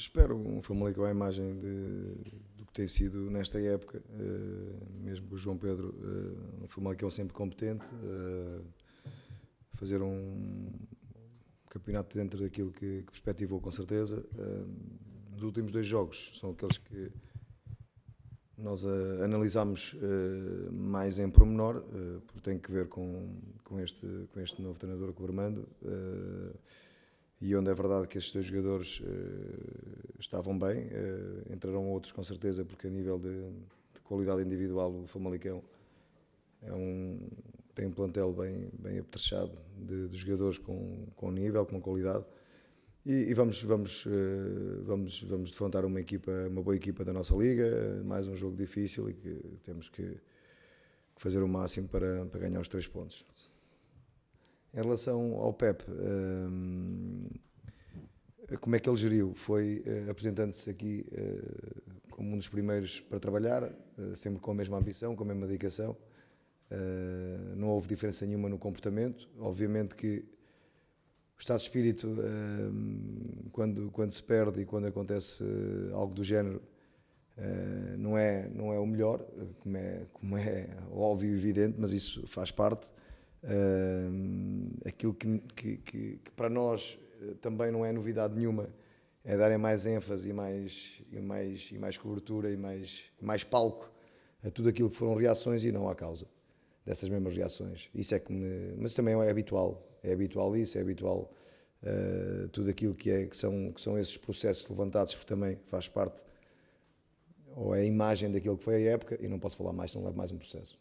espero um Famalicão à imagem de, do que tem sido nesta época, uh, mesmo com o João Pedro, uh, um Famalicão é sempre competente, uh, fazer um campeonato dentro daquilo que, que perspectivou com certeza. nos últimos dois jogos são aqueles que nós uh, analisámos uh, mais em promenor, uh, porque tem que ver com, com, este, com este novo treinador, com o Armando. Uh, e onde é verdade que esses dois jogadores uh, estavam bem, uh, eh, entrarão outros com certeza, porque a nível de, de qualidade individual o Famalicão é um, tem um plantel bem, bem apetrechado de, de, jogadores com, com nível, com qualidade, e, e vamos, vamos, uh, vamos, vamos defrontar uma, equipa, uma boa equipa da nossa liga, mais um jogo difícil e que temos que fazer o máximo para, para ganhar os três pontos. Em relação ao PEP, ehm, eh, como é que ele geriu? Foi uh, apresentando-se aqui uh, como um dos primeiros para trabalhar, uh, sempre com a mesma ambição, com a mesma dedicação. não houve diferença nenhuma no comportamento. Obviamente que o estado de espírito, quando, quando se perde e quando acontece algo do género, não, é, não é o melhor, como é, como é óbvio e evidente, mas isso faz parte. aquilo que, que, que, que para nós também não é novidade nenhuma. É darem é mais ênfase e mais, e mais, e mais cobertura e mais, mais palco a tudo aquilo que foram reações e não à causa dessas mesmas reações. Isso é que me, mas também é habitual, é habitual isso, é habitual uh, tudo aquilo que, é, que, são, que são esses processos levantados, porque também faz parte ou é a imagem daquilo que foi a época, e não posso falar mais, não levo mais um processo.